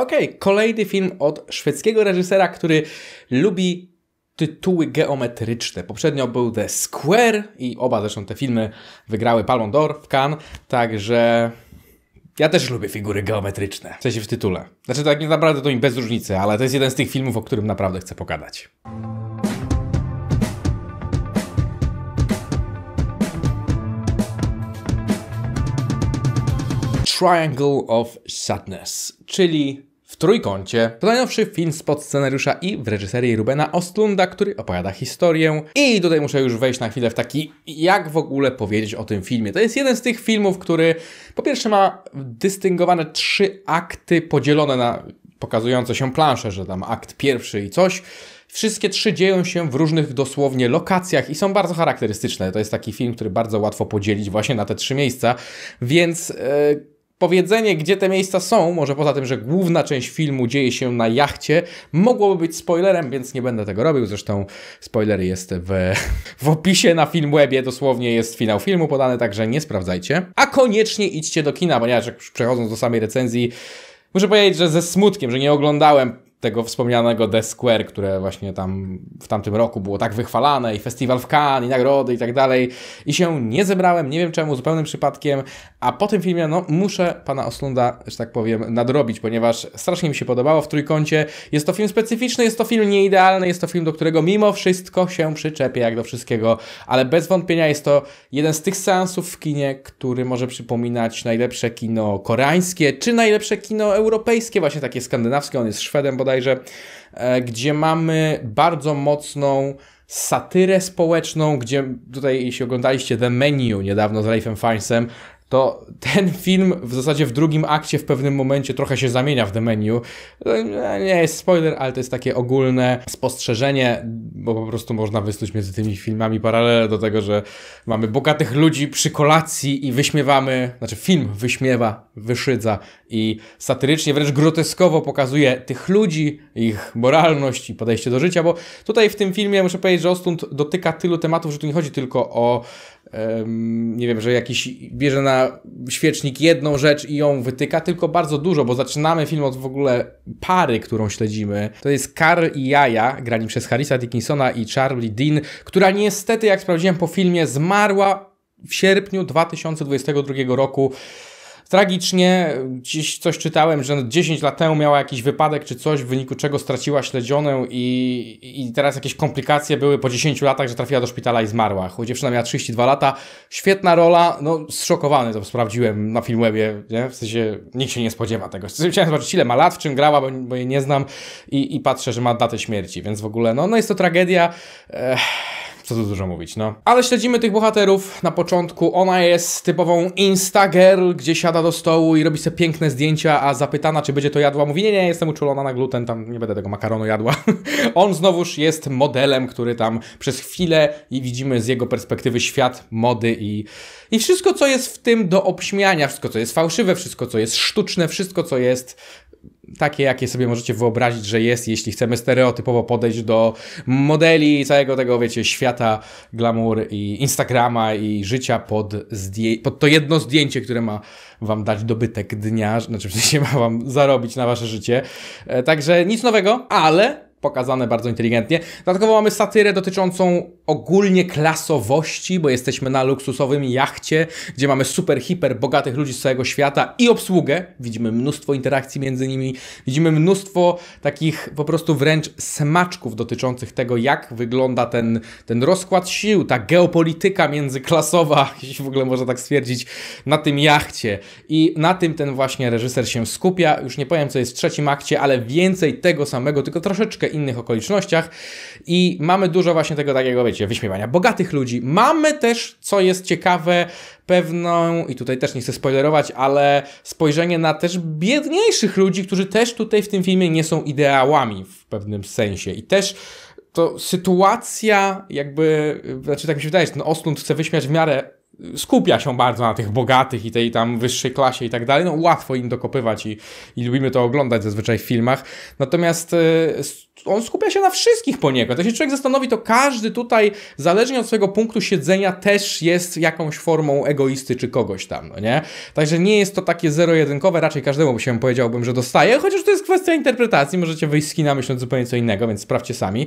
Okej, okay, kolejny film od szwedzkiego reżysera, który lubi tytuły geometryczne. Poprzednio był The Square i oba zresztą te filmy wygrały Palmą d'Or w Cannes, także ja też lubię figury geometryczne, w sensie w tytule. Znaczy tak naprawdę to mi bez różnicy, ale to jest jeden z tych filmów, o którym naprawdę chcę pogadać. Triangle of Sadness, czyli w trójkącie. To najnowszy film spod scenariusza i w reżyserii Rubena Ostlunda, który opowiada historię. I tutaj muszę już wejść na chwilę w taki, jak w ogóle powiedzieć o tym filmie. To jest jeden z tych filmów, który po pierwsze ma dystyngowane trzy akty podzielone na pokazujące się plansze, że tam akt pierwszy i coś. Wszystkie trzy dzieją się w różnych dosłownie lokacjach i są bardzo charakterystyczne. To jest taki film, który bardzo łatwo podzielić właśnie na te trzy miejsca, więc... Yy Powiedzenie, gdzie te miejsca są, może poza tym, że główna część filmu dzieje się na jachcie, mogłoby być spoilerem, więc nie będę tego robił. Zresztą spoiler jest w, w opisie na Filmwebie, dosłownie jest finał filmu podany, także nie sprawdzajcie. A koniecznie idźcie do kina, ponieważ jak przechodząc do samej recenzji, muszę powiedzieć, że ze smutkiem, że nie oglądałem tego wspomnianego The Square, które właśnie tam w tamtym roku było tak wychwalane i festiwal w Cannes i nagrody i tak dalej i się nie zebrałem, nie wiem czemu, zupełnym przypadkiem, a po tym filmie, no, muszę pana Oslunda, że tak powiem, nadrobić, ponieważ strasznie mi się podobało w trójkącie. Jest to film specyficzny, jest to film nieidealny, jest to film, do którego mimo wszystko się przyczepię, jak do wszystkiego, ale bez wątpienia jest to jeden z tych seansów w kinie, który może przypominać najlepsze kino koreańskie, czy najlepsze kino europejskie, właśnie takie skandynawskie, on jest Szwedem bodajże, e, gdzie mamy bardzo mocną satyrę społeczną, gdzie tutaj, jeśli oglądaliście The Menu niedawno z Ralphem Fiennesem, to ten film w zasadzie w drugim akcie w pewnym momencie trochę się zamienia w The Menu. Nie jest spoiler, ale to jest takie ogólne spostrzeżenie, bo po prostu można wysnuć między tymi filmami paralele do tego, że mamy bogatych ludzi przy kolacji i wyśmiewamy, znaczy film wyśmiewa, wyszydza i satyrycznie, wręcz groteskowo pokazuje tych ludzi, ich moralność i podejście do życia, bo tutaj w tym filmie muszę powiedzieć, że Ostund dotyka tylu tematów, że tu nie chodzi tylko o nie wiem, że jakiś bierze na świecznik jedną rzecz i ją wytyka, tylko bardzo dużo, bo zaczynamy film od w ogóle pary, którą śledzimy. To jest Carl i Jaja, grani przez Harrisa Dickinsona i Charlie Dean, która niestety, jak sprawdziłem po filmie, zmarła w sierpniu 2022 roku Tragicznie gdzieś coś czytałem, że 10 lat temu miała jakiś wypadek czy coś, w wyniku czego straciła śledzionę i, i teraz jakieś komplikacje były po 10 latach, że trafiła do szpitala i zmarła. Dziewczyna miała 32 lata, świetna rola, no zszokowany to sprawdziłem na filmie, nie? w sensie nikt się nie spodziewa tego. Chciałem zobaczyć ile ma lat, w czym grała, bo, bo jej nie znam i, i patrzę, że ma datę śmierci, więc w ogóle no, no jest to tragedia. Ech co tu dużo mówić, no. Ale śledzimy tych bohaterów. Na początku ona jest typową instagirl, gdzie siada do stołu i robi sobie piękne zdjęcia, a zapytana, czy będzie to jadła, mówi, nie, nie, jestem uczulona na gluten, tam nie będę tego makaronu jadła. On znowuż jest modelem, który tam przez chwilę i widzimy z jego perspektywy świat mody i, i wszystko, co jest w tym do obśmiania, wszystko, co jest fałszywe, wszystko, co jest sztuczne, wszystko, co jest takie, jakie sobie możecie wyobrazić, że jest, jeśli chcemy stereotypowo podejść do modeli całego tego, wiecie, świata glamour i Instagrama i życia pod, pod to jedno zdjęcie, które ma wam dać dobytek dnia, znaczy w sensie ma wam zarobić na wasze życie. E, także nic nowego, ale pokazane bardzo inteligentnie. Dodatkowo mamy satyrę dotyczącą ogólnie klasowości, bo jesteśmy na luksusowym jachcie, gdzie mamy super, hiper bogatych ludzi z całego świata i obsługę. Widzimy mnóstwo interakcji między nimi, widzimy mnóstwo takich po prostu wręcz smaczków dotyczących tego, jak wygląda ten, ten rozkład sił, ta geopolityka międzyklasowa, jeśli w ogóle można tak stwierdzić, na tym jachcie. I na tym ten właśnie reżyser się skupia. Już nie powiem, co jest w trzecim akcie, ale więcej tego samego, tylko troszeczkę innych okolicznościach i mamy dużo właśnie tego takiego, wiecie, wyśmiewania bogatych ludzi. Mamy też, co jest ciekawe, pewną, i tutaj też nie chcę spoilerować, ale spojrzenie na też biedniejszych ludzi, którzy też tutaj w tym filmie nie są ideałami w pewnym sensie i też to sytuacja jakby, znaczy tak mi się wydaje, że ten Oslund chce wyśmiać w miarę skupia się bardzo na tych bogatych i tej tam wyższej klasie i tak dalej. No łatwo im dokopywać i, i lubimy to oglądać zazwyczaj w filmach. Natomiast y, on skupia się na wszystkich poniekąd. Jak się człowiek zastanowi, to każdy tutaj, zależnie od swojego punktu siedzenia, też jest jakąś formą egoisty czy kogoś tam, no nie? Także nie jest to takie zero-jedynkowe, raczej każdemu się powiedziałbym, że dostaje, chociaż to jest kwestia interpretacji, możecie wyjść z kina myśląc zupełnie co innego, więc sprawdźcie sami.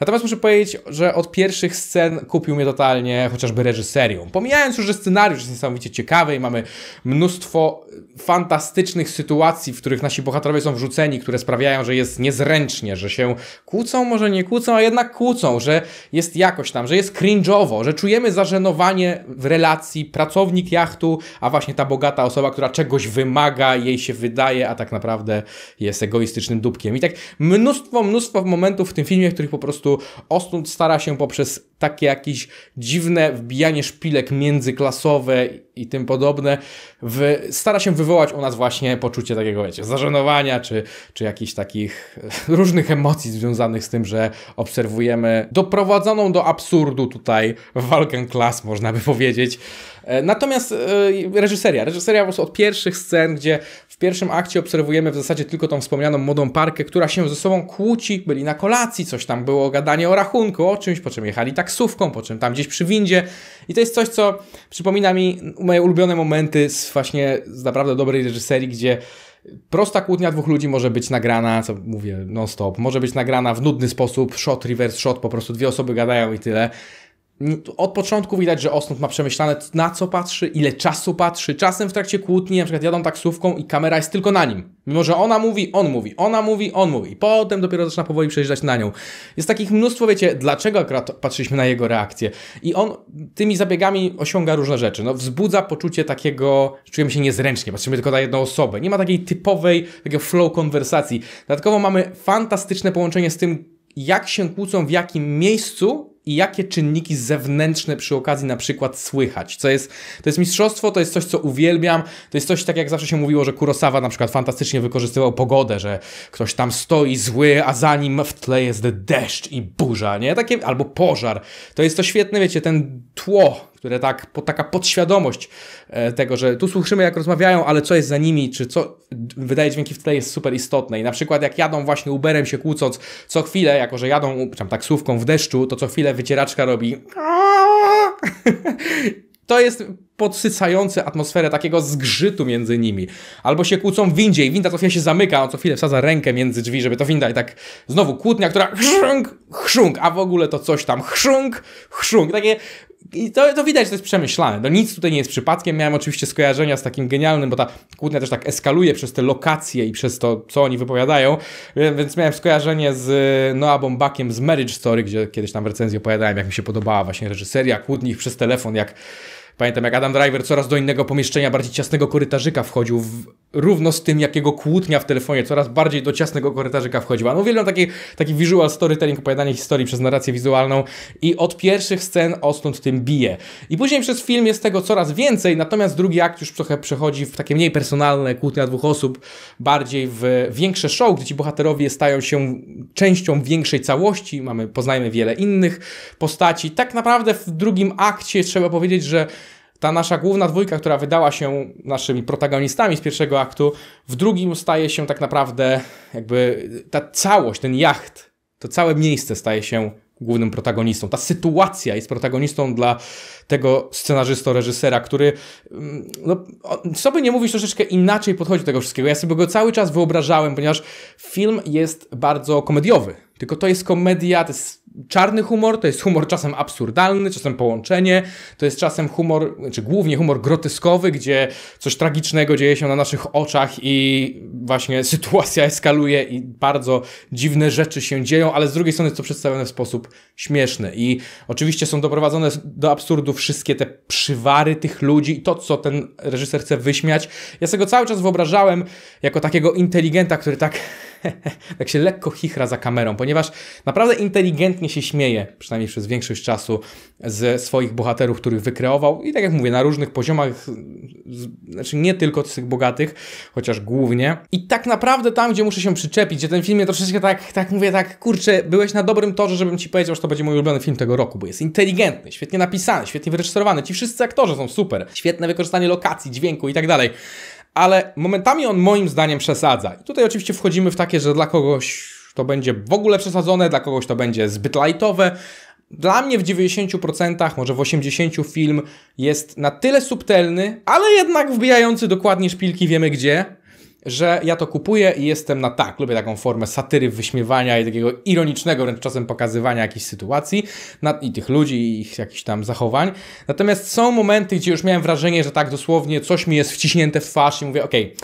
Natomiast muszę powiedzieć, że od pierwszych scen kupił mnie totalnie chociażby reżyserią. Pomijając już, że scenariusz jest niesamowicie ciekawy i mamy mnóstwo fantastycznych sytuacji, w których nasi bohaterowie są wrzuceni, które sprawiają, że jest niezręcznie, że się Kłócą, może nie kłócą, a jednak kłócą, że jest jakoś tam, że jest cringe'owo, że czujemy zażenowanie w relacji pracownik jachtu, a właśnie ta bogata osoba, która czegoś wymaga, jej się wydaje, a tak naprawdę jest egoistycznym dupkiem. I tak mnóstwo, mnóstwo momentów w tym filmie, w których po prostu Ostund stara się poprzez takie jakieś dziwne wbijanie szpilek międzyklasowe i tym podobne, w, stara się wywołać u nas właśnie poczucie takiego, wiecie, zażenowania, czy, czy jakichś takich różnych emocji związanych z tym, że obserwujemy doprowadzoną do absurdu tutaj walkę klas, można by powiedzieć. E, natomiast e, reżyseria. Reżyseria po prostu od pierwszych scen, gdzie w pierwszym akcie obserwujemy w zasadzie tylko tą wspomnianą młodą parkę, która się ze sobą kłóci, byli na kolacji, coś tam było, gadanie o rachunku, o czymś, po czym jechali taksówką, po czym tam gdzieś przy windzie. I to jest coś, co przypomina mi moje ulubione momenty z właśnie z naprawdę dobrej reżyserii, gdzie prosta kłótnia dwóch ludzi może być nagrana, co mówię non-stop, może być nagrana w nudny sposób, shot, reverse shot, po prostu dwie osoby gadają i tyle od początku widać, że osąd ma przemyślane na co patrzy, ile czasu patrzy. Czasem w trakcie kłótni, na przykład jadą taksówką i kamera jest tylko na nim. Mimo, że ona mówi, on mówi, ona mówi, on mówi. potem dopiero zaczyna powoli przejeżdżać na nią. Jest takich mnóstwo, wiecie, dlaczego akurat patrzyliśmy na jego reakcję. I on tymi zabiegami osiąga różne rzeczy. No, wzbudza poczucie takiego, czujemy się niezręcznie, patrzymy tylko na jedną osobę. Nie ma takiej typowej, takiego flow konwersacji. Dodatkowo mamy fantastyczne połączenie z tym, jak się kłócą, w jakim miejscu i jakie czynniki zewnętrzne przy okazji na przykład słychać. Co jest, to jest mistrzostwo, to jest coś, co uwielbiam, to jest coś, tak jak zawsze się mówiło, że Kurosawa na przykład fantastycznie wykorzystywał pogodę, że ktoś tam stoi zły, a za nim w tle jest deszcz i burza, nie? Takie, albo pożar. To jest to świetne, wiecie, ten tło, które tak, po, taka podświadomość e, tego, że tu słyszymy jak rozmawiają, ale co jest za nimi, czy co wydaje dźwięki w tle jest super istotne. I na przykład jak jadą właśnie Uberem się kłócąc, co chwilę, jako że jadą tam taksówką w deszczu, to co chwilę wycieraczka robi. To jest podsycające atmosferę takiego zgrzytu między nimi. Albo się kłócą w windzie i winda co chwilę się zamyka, on co chwilę wsadza rękę między drzwi, żeby to winda i tak znowu kłótnia, która chrząk, chrząk, a w ogóle to coś tam chrząk, chrząk. Takie i to, to widać, że to jest przemyślane. No nic tutaj nie jest przypadkiem. Miałem oczywiście skojarzenia z takim genialnym, bo ta kłótnia też tak eskaluje przez te lokacje i przez to, co oni wypowiadają. Więc miałem skojarzenie z e, Noah Bombakiem z Marriage Story, gdzie kiedyś tam w recenzji opowiadałem, jak mi się podobała właśnie reżyseria kłótni przez telefon, jak Pamiętam, jak Adam Driver coraz do innego pomieszczenia, bardziej ciasnego korytarzyka wchodził, w, równo z tym, jakiego kłótnia w telefonie, coraz bardziej do ciasnego korytarzyka wchodziła. No uwielbiam taki, taki visual storytelling, opowiadanie historii przez narrację wizualną i od pierwszych scen Ostlund tym bije. I później przez film jest tego coraz więcej, natomiast drugi akt już trochę przechodzi w takie mniej personalne kłótnia dwóch osób, bardziej w większe show, gdzie ci bohaterowie stają się częścią większej całości, mamy, poznajmy wiele innych postaci. Tak naprawdę w drugim akcie trzeba powiedzieć, że ta nasza główna dwójka, która wydała się naszymi protagonistami z pierwszego aktu, w drugim staje się tak naprawdę jakby ta całość, ten jacht, to całe miejsce staje się głównym protagonistą. Ta sytuacja jest protagonistą dla tego scenarzysto, reżysera, który mm, no, sobie nie mówisz troszeczkę inaczej podchodzi do tego wszystkiego. Ja sobie go cały czas wyobrażałem, ponieważ film jest bardzo komediowy. Tylko to jest komedia, to jest czarny humor, to jest humor czasem absurdalny, czasem połączenie, to jest czasem humor, czy znaczy głównie humor groteskowy, gdzie coś tragicznego dzieje się na naszych oczach i właśnie sytuacja eskaluje i bardzo dziwne rzeczy się dzieją, ale z drugiej strony jest to przedstawione w sposób śmieszny. I oczywiście są doprowadzone do absurdu wszystkie te przywary tych ludzi i to, co ten reżyser chce wyśmiać. Ja sobie go cały czas wyobrażałem jako takiego inteligenta, który tak tak się lekko chichra za kamerą, ponieważ naprawdę inteligentnie się śmieje, przynajmniej przez większość czasu, ze swoich bohaterów, których wykreował i tak jak mówię, na różnych poziomach, znaczy nie tylko z tych bogatych, chociaż głównie. I tak naprawdę tam, gdzie muszę się przyczepić, że ten film jest troszeczkę tak, tak mówię, tak, kurczę, byłeś na dobrym torze, żebym ci powiedział, że to będzie mój ulubiony film tego roku, bo jest inteligentny, świetnie napisany, świetnie wyreżyserowany, ci wszyscy aktorzy są super, świetne wykorzystanie lokacji, dźwięku i tak dalej ale momentami on moim zdaniem przesadza. I tutaj oczywiście wchodzimy w takie, że dla kogoś to będzie w ogóle przesadzone, dla kogoś to będzie zbyt lightowe. Dla mnie w 90%, może w 80% film jest na tyle subtelny, ale jednak wbijający dokładnie szpilki wiemy gdzie, że ja to kupuję i jestem na tak. Lubię taką formę satyry, wyśmiewania i takiego ironicznego wręcz czasem pokazywania jakichś sytuacji na, i tych ludzi i ich jakichś tam zachowań. Natomiast są momenty, gdzie już miałem wrażenie, że tak dosłownie coś mi jest wciśnięte w twarz i mówię, okej,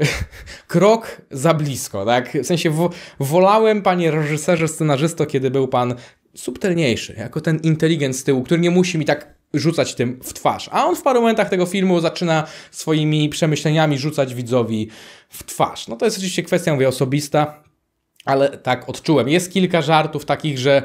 okay, krok za blisko, tak? W sensie wolałem, panie reżyserze, scenarzysto, kiedy był pan subtelniejszy, jako ten inteligent z tyłu, który nie musi mi tak rzucać tym w twarz. A on w paru momentach tego filmu zaczyna swoimi przemyśleniami rzucać widzowi w twarz. No to jest oczywiście kwestia, mówię, osobista, ale tak odczułem. Jest kilka żartów takich, że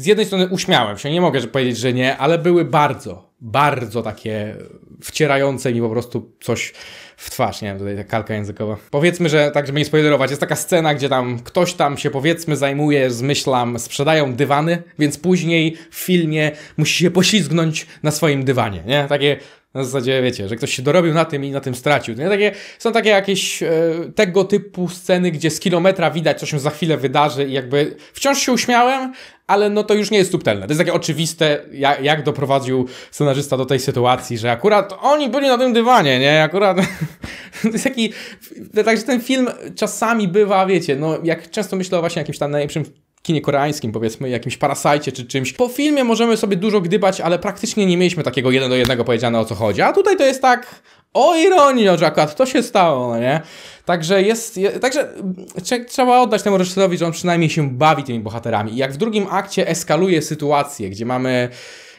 z jednej strony uśmiałem się, nie mogę powiedzieć, że nie, ale były bardzo, bardzo takie wcierające mi po prostu coś w twarz, nie wiem, tutaj ta kalka językowa. Powiedzmy, że tak, żeby nie spoilerować, jest taka scena, gdzie tam ktoś tam się powiedzmy zajmuje, zmyślam, sprzedają dywany, więc później w filmie musi się poślizgnąć na swoim dywanie, nie? Takie na zasadzie, wiecie, że ktoś się dorobił na tym i na tym stracił. To nie, takie, są takie jakieś e, tego typu sceny, gdzie z kilometra widać, co się za chwilę wydarzy i jakby wciąż się uśmiałem, ale no to już nie jest subtelne. To jest takie oczywiste, jak, jak doprowadził scenarzysta do tej sytuacji, że akurat oni byli na tym dywanie, nie? Akurat to jest taki... Także ten film czasami bywa, wiecie, no jak często myślę o jakimś tam najlepszym kinie koreańskim, powiedzmy, jakimś Parasajcie czy czymś. Po filmie możemy sobie dużo gdybać, ale praktycznie nie mieliśmy takiego jeden do jednego powiedziane o co chodzi. A tutaj to jest tak, o ironio, że akurat to się stało, no nie? Także jest, je, także trzeba oddać temu reżyserowi, że on przynajmniej się bawi tymi bohaterami. I jak w drugim akcie eskaluje sytuację, gdzie mamy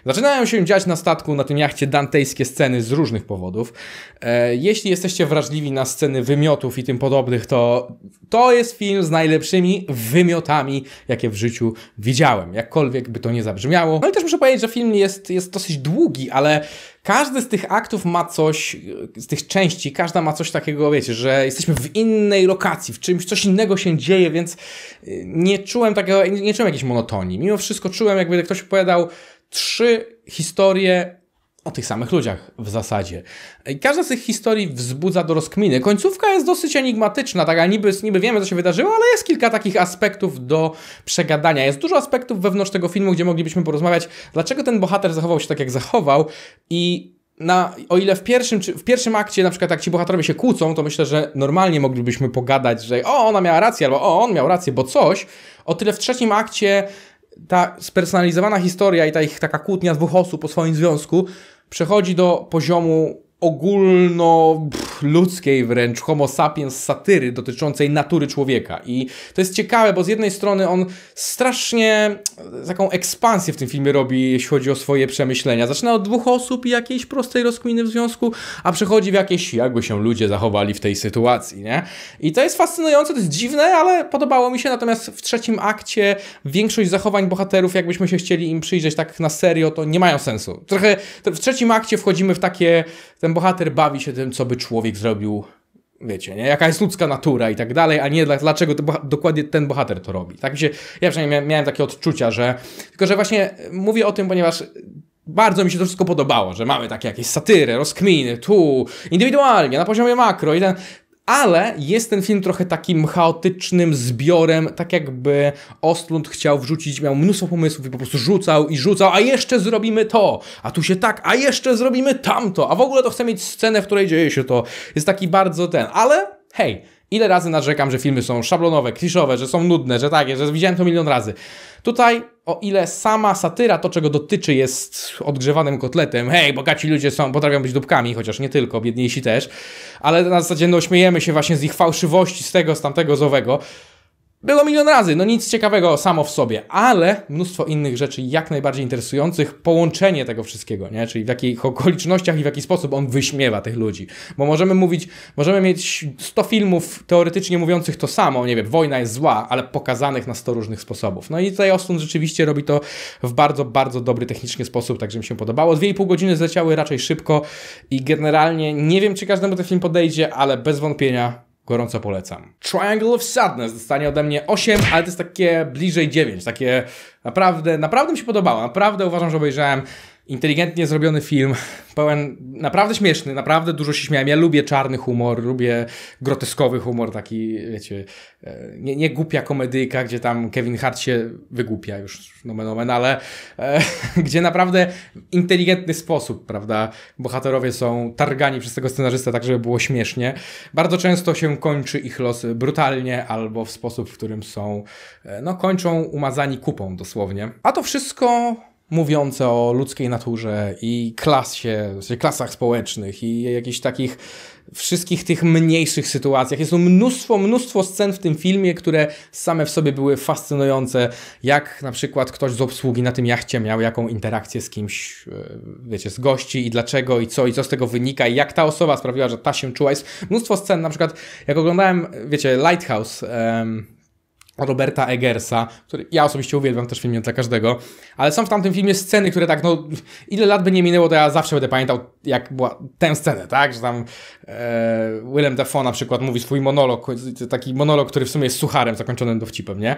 Zaczynają się dziać na statku, na tym jachcie dantejskie sceny z różnych powodów. E, jeśli jesteście wrażliwi na sceny wymiotów i tym podobnych, to to jest film z najlepszymi wymiotami, jakie w życiu widziałem. Jakkolwiek by to nie zabrzmiało. No i też muszę powiedzieć, że film jest, jest dosyć długi, ale każdy z tych aktów ma coś, z tych części, każda ma coś takiego, wiecie, że jesteśmy w innej lokacji, w czymś, coś innego się dzieje, więc y, nie czułem takiego, nie, nie czułem jakiejś monotonii. Mimo wszystko czułem, jakby ktoś opowiadał trzy historie o tych samych ludziach w zasadzie. I każda z tych historii wzbudza do rozkminy. Końcówka jest dosyć enigmatyczna, tak, a niby, niby wiemy, co się wydarzyło, ale jest kilka takich aspektów do przegadania. Jest dużo aspektów wewnątrz tego filmu, gdzie moglibyśmy porozmawiać, dlaczego ten bohater zachował się tak, jak zachował i na, o ile w pierwszym, w pierwszym akcie, na przykład jak ci bohaterowie się kłócą, to myślę, że normalnie moglibyśmy pogadać, że o, ona miała rację, albo o, on miał rację, bo coś, o tyle w trzecim akcie ta spersonalizowana historia i ta ich taka kłótnia dwóch osób po swoim związku przechodzi do poziomu ogólnoludzkiej wręcz homo sapiens satyry dotyczącej natury człowieka. I to jest ciekawe, bo z jednej strony on strasznie taką ekspansję w tym filmie robi, jeśli chodzi o swoje przemyślenia. Zaczyna od dwóch osób i jakiejś prostej rozkminy w związku, a przechodzi w jakieś, jakby się ludzie zachowali w tej sytuacji, nie? I to jest fascynujące, to jest dziwne, ale podobało mi się, natomiast w trzecim akcie większość zachowań bohaterów, jakbyśmy się chcieli im przyjrzeć tak na serio, to nie mają sensu. Trochę w trzecim akcie wchodzimy w takie ten bohater bawi się tym, co by człowiek zrobił, wiecie, nie? jaka jest ludzka natura i tak dalej, a nie dla, dlaczego dokładnie ten bohater to robi. Tak mi się, ja przynajmniej miałem takie odczucia, że, tylko że właśnie mówię o tym, ponieważ bardzo mi się to wszystko podobało, że mamy takie jakieś satyry, rozkminy, tu, indywidualnie, na poziomie makro i ten, ale jest ten film trochę takim chaotycznym zbiorem, tak jakby Ostlund chciał wrzucić, miał mnóstwo pomysłów i po prostu rzucał i rzucał, a jeszcze zrobimy to, a tu się tak, a jeszcze zrobimy tamto, a w ogóle to chce mieć scenę, w której dzieje się to. Jest taki bardzo ten, ale hej, Ile razy narzekam, że filmy są szablonowe, kliszowe, że są nudne, że takie, że widziałem to milion razy. Tutaj, o ile sama satyra, to czego dotyczy, jest odgrzewanym kotletem, hej, bogaci ludzie są, potrafią być dupkami, chociaż nie tylko, biedniejsi też, ale na zasadzie no śmiejemy się właśnie z ich fałszywości, z tego, z tamtego, z owego, było milion razy, no nic ciekawego samo w sobie, ale mnóstwo innych rzeczy jak najbardziej interesujących, połączenie tego wszystkiego, nie? czyli w jakich okolicznościach i w jaki sposób on wyśmiewa tych ludzi. Bo możemy mówić, możemy mieć 100 filmów teoretycznie mówiących to samo, nie wiem, wojna jest zła, ale pokazanych na 100 różnych sposobów. No i tutaj Ostun rzeczywiście robi to w bardzo, bardzo dobry technicznie sposób, także mi się podobało. 2,5 godziny zleciały raczej szybko i generalnie nie wiem, czy każdemu ten film podejdzie, ale bez wątpienia Gorąco polecam. Triangle of Sadness dostanie ode mnie 8, ale to jest takie bliżej 9. Takie naprawdę, naprawdę mi się podobało. Naprawdę uważam, że obejrzałem inteligentnie zrobiony film, pełen, naprawdę śmieszny, naprawdę dużo się śmiałem. Ja lubię czarny humor, lubię groteskowy humor, taki, wiecie, e, nie, nie głupia komedyjka, gdzie tam Kevin Hart się wygłupia już, nomen omen, ale e, gdzie naprawdę inteligentny sposób, prawda, bohaterowie są targani przez tego scenarzystę tak, żeby było śmiesznie. Bardzo często się kończy ich los brutalnie albo w sposób, w którym są, e, no kończą umazani kupą dosłownie. A to wszystko mówiące o ludzkiej naturze i klasie, w znaczy sensie klasach społecznych i jakichś takich wszystkich tych mniejszych sytuacjach. Jest mnóstwo, mnóstwo scen w tym filmie, które same w sobie były fascynujące, jak na przykład ktoś z obsługi na tym jachcie miał jaką interakcję z kimś, e, wiecie, z gości i dlaczego i co i co z tego wynika i jak ta osoba sprawiła, że ta się czuła. Jest mnóstwo scen, na przykład jak oglądałem, wiecie, Lighthouse, um, Roberta Eggersa, który ja osobiście uwielbiam, też film nie dla każdego, ale są w tamtym filmie sceny, które tak, no, ile lat by nie minęło, to ja zawsze będę pamiętał, jak była tę scenę, tak, że tam e, Willem Dafoe na przykład mówi swój monolog, taki monolog, który w sumie jest sucharem, zakończonym dowcipem, nie?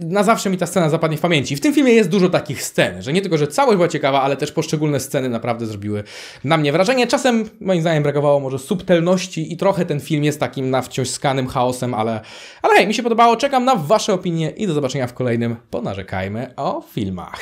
na zawsze mi ta scena zapadnie w pamięci. W tym filmie jest dużo takich scen, że nie tylko, że całość była ciekawa, ale też poszczególne sceny naprawdę zrobiły na mnie wrażenie. Czasem, moim zdaniem, brakowało może subtelności i trochę ten film jest takim na wciąż skanym chaosem, ale, ale hej, mi się podobało. Czekam na Wasze opinie i do zobaczenia w kolejnym Ponarzekajmy o filmach.